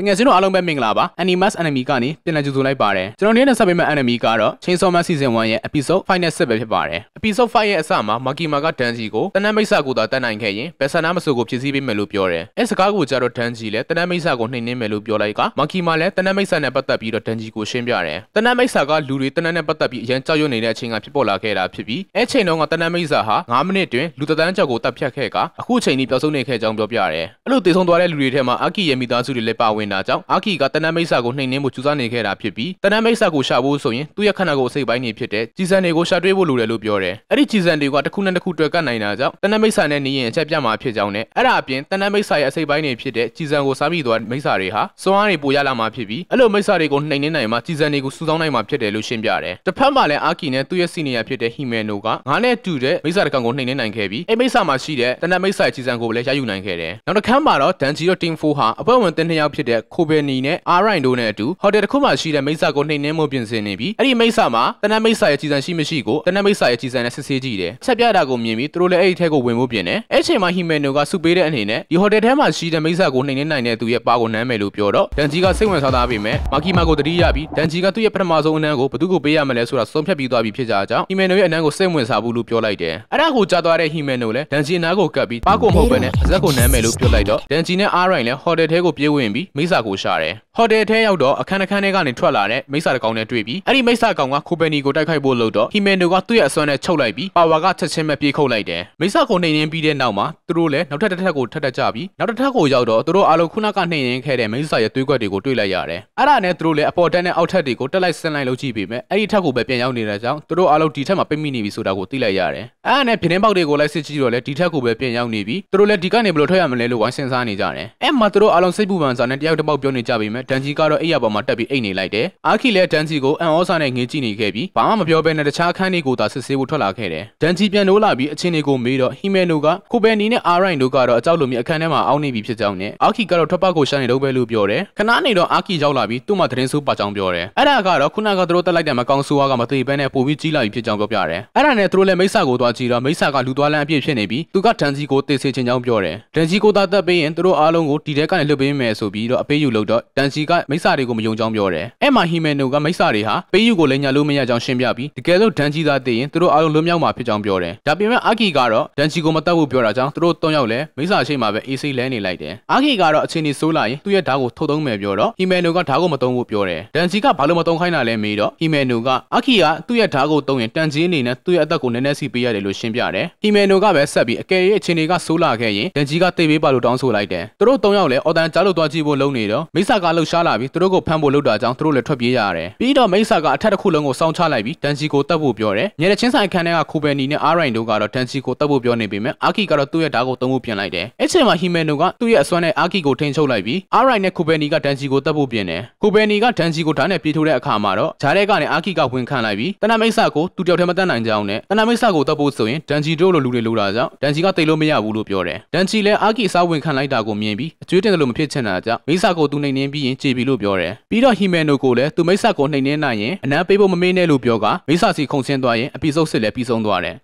တကယ်စင်းတို့အားလုံးပဲမင်္ဂလာပါ Animus Enemy ကနေပြန်လည်ကြိုဆိုလိုက်ပါတယ်ကျွန်တော်ဒီနေ့ဆက်ပေးမယ့် Enemy ကတော့ Chainsaw Man Season 1ရဲ့ Episode 5နဲ့ဆက်ပဲဖြစ်ပါတယ် Episode 5ရဲ့အစမှာ Makima က Danji ကိုတနတ်မိတ်ဆာကိုသာတတ်နိုင်ခဲ့ရင်ဘယ်ဆန္ဒမဆိုကိုဖြည့်ဆည်းပေးမယ်လို့ပြောတယ်အဲစကားကိုကြတော့ Danji လည်းတနတ်မိတ်ဆာကိုနှိမ်နှင်းမယ်လို့ပြောလိုက်က Makima လည်းတနတ်မိတ်ဆာနဲ့ပတ်သက်ပြီးတော့ Danji ကိုရှင်းပြတယ်တနတ်မိတ်ဆာကလူတွေတနတ်နဲ့ပတ်သက်ပြီးအရန်ကြောက်ရွံ့နေတဲ့အချိန်ကဖြစ်ပေါ်လာခဲ့တာဖြစ်ပြီးအဲချိန်တုန်းကတနတ်မိတ်ဆာဟာ9မိနစ်တွင်လူတသန်းကျော်ကိုတပ်ဖြတ်ခဲ့ကအခုချိန်ထိပျောက်ဆုံးနေခဲ့ကြောင်းပြောပြတယ်အဲ့လိုတည်ဆုံသွားတဲ့လူတွေထဲမှာ Aki ရဲ့မိသားစုတွေလည်းပါဝင်နိုင်တာကြောင့်အာခီကတနတ်မိတ်ဆာကိုနှိမ်နင်းဖို့ကြိုးစားနေခဲ့တာဖြစ်ပြီးတနတ်မိတ်ဆာကိုရှာဖို့ဆိုရင်သူ့ရဲ့ခန္ဓာကိုယ်အစိတ်ပိုင်းတွေဖြစ်တဲ့ကြည်စံတွေကိုရှာတွေ့ဖို့လိုတယ်လို့ပြောတယ်။အဲ့ဒီကြည်စံတွေကတစ်ခုနဲ့တစ်ခုတွေ့ကပ်နိုင်တာကြောင့်တနတ်မိတ်ဆာနဲ့နေရင်အချက်ပြမှာဖြစ်ကြောင်းနဲ့အဲ့ဒါအပြင်တနတ်မိတ်ဆာရဲ့အစိတ်ပိုင်းတွေဖြစ်တဲ့ကြည်စံကိုစားမိသွားမိတ်ဆာတွေဟာစွမ်းအားတွေပိုရလာမှာဖြစ်ပြီးအဲ့လိုမိတ်ဆာတွေကိုနှိမ်နင်းနိုင်မှာကြည်စံတွေကိုစုဆောင်းနိုင်မှာဖြစ်တယ်လို့ရှင်းပြတယ်။တစ်ဖက်မှာလည်းအာခီနဲ့သူ့ရဲ့စီနီယာဖြစ်တဲ့ဟီမဲနိုကငါနဲ့တူတဲ့မိတ်ဆာတကောင်ကိုနှိမ်နင်းနိုင်ခဲ့ပြီးအဲ့မိတ်ဆာမှာရှိတဲ့တနတ်မိတ်ဆာရဲ့ကြည်စံကိုလည်းရယူနိုင်ခဲ့တယ်။နောက်တစ်ခါမှာတော့ဒန်ဂျီရော Team 4ဟာအဖွဲ့ဝင်တင်းနှစ်ယောက်ဖြစ်တဲ့ခိုဘယ်နီနဲ့အာရိုင်တို့နဲ့အတူဟိုတယ်တစ်ခုမှာရှိတဲ့မိစ္ဆာကိုနှိမ်နှင်းမှုပြင်ဆင်နေပြီးအဲ့ဒီမိစ္ဆာမှာတနတ်မိစ္ဆာရဲ့ခြေစံရှိမရှိကိုတနတ်မိစ္ဆာရဲ့ခြေစံနဲ့စစ်ဆေးကြည့်တယ်။ချက်ပြတာကိုမြင်ပြီးသူတို့လည်းအဲ့ဒီထဲကိုဝင်ဖို့ပြင်တယ်။အဲ့ချိန်မှာဟီမန်နိုကစုပေးတဲ့အနေနဲ့ဒီဟိုတယ်ထဲမှာရှိတဲ့မိစ္ဆာကိုနှိမ်နှင်းနိုင်တဲ့သူရဲ့ပါကိုနမ်းမယ်လို့ပြောတော့ဒန်ဂျီကစိတ်ဝင်စားသားပေမဲ့မာကီမာကိုတတိယပြီးဒန်ဂျီကသူ့ရဲ့ပထမဆုံးအနံ့ကိုဘသူကိုပေးရမလဲဆိုတာဆုံးဖြတ်ပြီးသွားပြီဖြစ်ကြကြောင်းဟီမန်နိုရဲ့အနံ့ကိုစိတ်ဝင်စားဘူးလို့ပြောလိုက်တယ်။အဲ့ဒါကိုကြားသွားတဲ့ဟီမန်နိုလည်းဒန်ဂျီနားကိုကပ်ပြီးပါကိုမဟုတ်ဘဲနဲ့အဇက်ကိုနမ်းမယ်လို့ပြောလိုက်တော့ဒန်ဂျီနဲ့အာရိုင်လည်းဟိုတယ်ထဲကိုပြေးဝင်ပြီးမိစ္ဆာကိုရှာတယ်ဟိုတယ်ထဲရောက်တော့အခန်းအခန်းထဲကနေထွက်လာတဲ့မိစ္ဆာတကောင်နဲ့တွေ့ပြီးအဲ့ဒီမိစ္ဆာကောင်ကကိုပယ်နီကိုတိုက်ခိုက်ဖို့လုပ်တော့ဟီမန်ဒိုကသူ့ရဲ့အစွမ်းနဲ့ချုပ်လိုက်ပြီးပါဝါကချက်ချင်းပဲပြေးခုတ်လိုက်တယ်မိစ္ဆာကိုနှိမ်နှင်းပြီးတဲ့နောက်မှာသူတို့လည်းနောက်ထပ်တစ်ထပ်ကိုထပ်ထပ်ကြပြီးနောက်တစ်ထပ်ကိုရောက်တော့သူတို့အလုံးခုနကနှိမ်နှင်းခဲ့တဲ့မိစ္ဆာရဲ့သွေးကွက်တွေကိုတွေ့လိုက်ရတယ်အဲ့ဒါနဲ့သူတို့လည်းအပေါ်တက်နဲ့အောက်ထပ်တွေကိုတက်လိုက်ဆင်းလိုက်လုပ်ကြည့်ပေမဲ့အဲ့ဒီထပ်ကိုပဲပြန်ရောက်နေတဲ့ကြောင့်သူတို့အလုံးဒီထက်မှာပိတ်မိနေပြီဆိုတာကိုသိလိုက်ရတယ်အဲ့ဒါနဲ့ပြင်းပေါက်တွေကိုလိုက်စစ်ကြည့်တော့လည်းဒီထက်ကိုပဲပြန်ရောက်နေပြီးသူတို့လည်းဒီကနေဘယ်လိုထွက်ရမလဲလို့ဝိုင်းစဉ်းစားနေကြတယ်အဲ့မှာသူတို့အလုံးစိတ်ပူပန်စွာနဲ့မြောက်တစ်ပေါက်ပြောနေကြပေမဲ့ဒန်ဂျီကတော့အိပ်ယာပေါ်မှာတက်ပြီးအိတ်နေလိုက်တယ်။အာခီလည်းဒန်ဂျီကိုအန်ဩစာနဲ့ငေးကြည့်နေခဲ့ပြီးဘာမှမပြောဘဲနဲ့တခြားခန်းလေးကိုသာစစ်ဆေးဖို့ထွက်လာခဲ့တယ်။ဒန်ဂျီပြန်နိုးလာပြီးအချင်းတွေကိုမေးတော့ဟီမဲနိုကကိုဘယ်နီနဲ့အာရိုင်တို့ကတော့အကြောက်လိုမျိုးအခန်းထဲမှာအောင်းနေပြီဖြစ်ကြောင်းနဲ့အာခီကတော့ထွက်ပေါက်ကိုရှာနေတော့ပဲလို့ပြောတယ်။ခဏနေတော့အာခီရောက်လာပြီးသူ့မှာသတင်းဆိုးပါကြောင်းပြောတယ်။အဲ့ဒါကတော့ခုနကသူတို့တက်လိုက်တဲ့မကောင်းဆိုးဝါးကမသေးဘဲနဲ့ပိုပြီးကြီးလာပြီဖြစ်ကြောင်းပြောပြတယ်။အဲ့ဒါနဲ့သူတို့လည်းမိဆာကိုသွားကြည့်တော့မိဆာကလူသွားလမ်းအပြည့်ဖြစ်နေပြီးသူကဒန်ဂျီကိုတေစေချင်ကြောင်းပြောတယ်။ဒန်ဂျီကိုသာတက်ပေးရင်သူတို့အားလုံးကိုဒီထဲကနေလွတ်ပေးမယ်ဆိုပြီးတော့တော့အပေးယူလို့တော့တန်စီကမိစ္ဆာတွေကိုမယုံကြောင်းပြောတယ်။အဲ့မှာဟီမဲနိုကမိစ္ဆာတွေဟာပေးယူကိုလည်းညာလို့မရကြောင်းရှင်းပြပြီးတကယ်လို့ဒန်ကြီးသားသိရင်သူတို့အားလုံးလွတ်မြောက်မှာဖြစ်ကြောင်းပြောတယ်။ဒါပေမဲ့အာကီကတော့ဒန်ကြီးကိုမတတ်ဘူးပြောတာကြောင့်သူတို့၃ယောက်လည်းမိစ္ဆာရှိမှပဲအေးစိလဲနေလိုက်တယ်။အာကီကတော့အချိန်ကြီးဆိုးလာရင်သူ့ရဲ့ဓာတ်ကိုထုတ်သုံးမယ်ပြောတော့ဟီမဲနိုကဓာတ်ကိုမသုံးဘူးပြောတယ်။ဒန်ကြီးကဘာလို့မသုံးခိုင်းတာလဲမေးတော့ဟီမဲနိုကအာကီကသူ့ရဲ့ဓာတ်ကိုသုံးရင်တန်ကြီးအနေနဲ့သူ့ရဲ့အသက်ကိုနည်းနည်းစီပေးရတယ်လို့ရှင်းပြတယ်။ဟီမဲနိုကပဲဆက်ပြီးအကယ်၍အချိန်ကြီးကဆိုးလာခဲ့ရင်ဒန်ကြီးကသိပေးပါလို့တောင်းဆိုလိုက်တယ်။သူတို့၃ယောက်လည်းအော်တန်ကြားလို့သွားကြည့်ဖို့လုံလုံးနေတော့မိဆာကလှုပ်ရှားလာပြီးသူတို့ကိုဖမ်းဖို့လှုပ်တာကြောင့်သူတို့လည်းထွက်ပြေးကြရတယ်ပြီးတော့မိဆာကအထက်တစ်ခုလုံးကိုစောင်းချလိုက်ပြီးဒန်ဂျီကိုတတ်ဖို့ပြောတယ်ညနေချင်းဆိုင်ခန်းထဲကခိုဘယ်နီနဲ့အာရိုင်တို့ကတော့ဒန်ဂျီကိုတတ်ဖို့ပြောနေပေမဲ့အာကီကတော့သူ့ရဲ့ဓာတ်ကိုသုံးဖို့ပြင်လိုက်တယ်အဲ့ချိန်မှာဟီမန်တို့ကသူ့ရဲ့အစွမ်းနဲ့အာကီကိုထိန်းချုပ်လိုက်ပြီးအာရိုင်နဲ့ခိုဘယ်နီကဒန်ဂျီကိုတတ်ဖို့ပြင်တယ်ခိုဘယ်နီကဒန်ဂျီကိုဓာတ်နဲ့ပြေးထိုးတဲ့အခါမှာတော့ဂျာရဲကနဲ့အာကီကဝင်ခံလိုက်ပြီးတနမိဆာကိုသူတယောက်တည်းမတတ်နိုင်ကြအောင်နဲ့တနမိဆာကိုတတ်ဖို့ဆိုရင်ဒန်ဂျီတို့လိုလူတွေလိုတာကြောင့်ဒန်ဂျီကတိတ်လို့မရဘူးလို့ပြောတယ်ဒန်ဂျီလည်းအာကီအစားဝင်ခံလိုက်တာကိုမြင်ပြီးအကျွေးတင်တယ်လို့မဖြစ်ချင်တာကြောင့်မိစ္စကိုသူနှိမ်နှင်းပြီးရင်ကြေပြီလို့ပြောတယ်ပြီးတော့ဟီမန်နိုကိုလည်းသူမိစ္စကိုနှိမ်နှင်းနိုင်ရင်အနမ်းပေးဖို့မမေ့နဲ့လို့ပြောကမိစ္စစီခုန်ဆင်းသွားရင်အပိစုပ်စစ်လည်းပြီးဆုံးသွားတယ်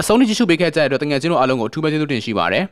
အဆုံးထိကြည့်ရှုပေးခဲ့ကြတဲ့အတွက်တငယ်ချင်းတို့အားလုံးကိုအထူးပဲကျေးဇူးတင်ရှိပါတယ်